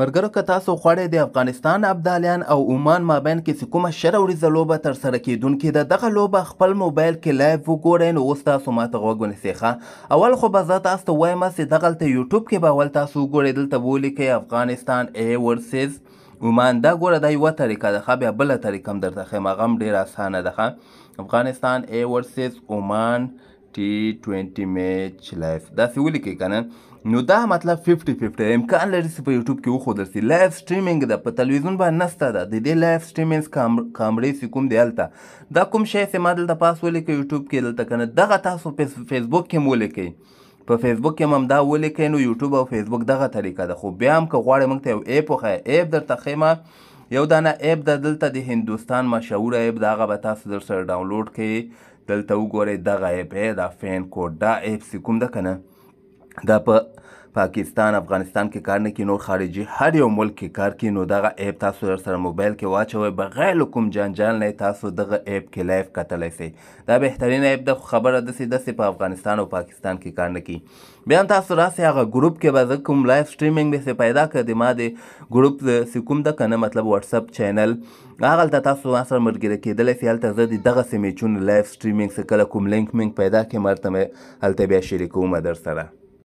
مرګرو که تاسو غواړئ د افغانستان ابدالیان او عمان مابین کې کومه شره ورځ لوبه ترسره کیدونکې ده دغه لوبه خپل موبایل کې لایو وګورئ نو اوس تاسو ماته غوږ ونیسئ اول خو به زه تاسو ته وایم چې دغلته یوټیوب کې به اول تاسو وګورئ دلته به ولیکئ افغانستان ای ورسز عمان دا ګوره دا یوه طریقه ده ښه بیا بله طریقه هم درته ښیم هغه هم ډېره اسانه ده ښه افغانستان ای ورسز عمان T twenty میچ لایف دا سی ولي کې کنه نو دا مطلب 50 50 امکان لري چې په یوټیوب کې وخدل سي لایف سټریمینګ د په تلویزیون باندې نسته دا د دې لایف سټریمینګ کامرې سکوم دی الته دا کوم شی چې ما دلته پاس ولي کې یوټیوب کې دلته کنه دغه تاسو په فیسبوک کې مولې کې په فیسبوک کې هم دا ولیکئ نو یوټیوب او فیسبوک دغه طریقه ده خو بیا هم که غواړې موږ ته یو ایپ وښایه ایپ درته ښیمه یو دانه ایپ ده دلته د هندوستان مشهوره ایپ ده هغه به تاسو در سره ډاونلوډ کړئ دلته وګورئ دغه ایپ دا فین کوډ دا ایپ چې کوم ده که نه دا په پاکستان افغانستان کې کار نه کې نور خارجي هر یو ملک کې کار کې نو دغه اپ تاسو سره موبایل کې واچوي بغیر کوم جنجال نه تاسو دغه اپ کې لایف کتلی سي دا بهترین اپ د خبره د سي د سي په افغانستان او پاکستان کې کار نه کې بیا تاسو راسي هغه ګروپ کې به کوم لایف سټریمینګ به پیدا کړي ما د ګروپ د کوم د کنه مطلب واتس اپ چینل هغه ته تاسو سره مرګره کېدلی سي هلته زه دغه سیمې چون لایف سټریمینګ څخه کوم لینک مینګ پیدا کې مرته هلته بیا شریکوم در سره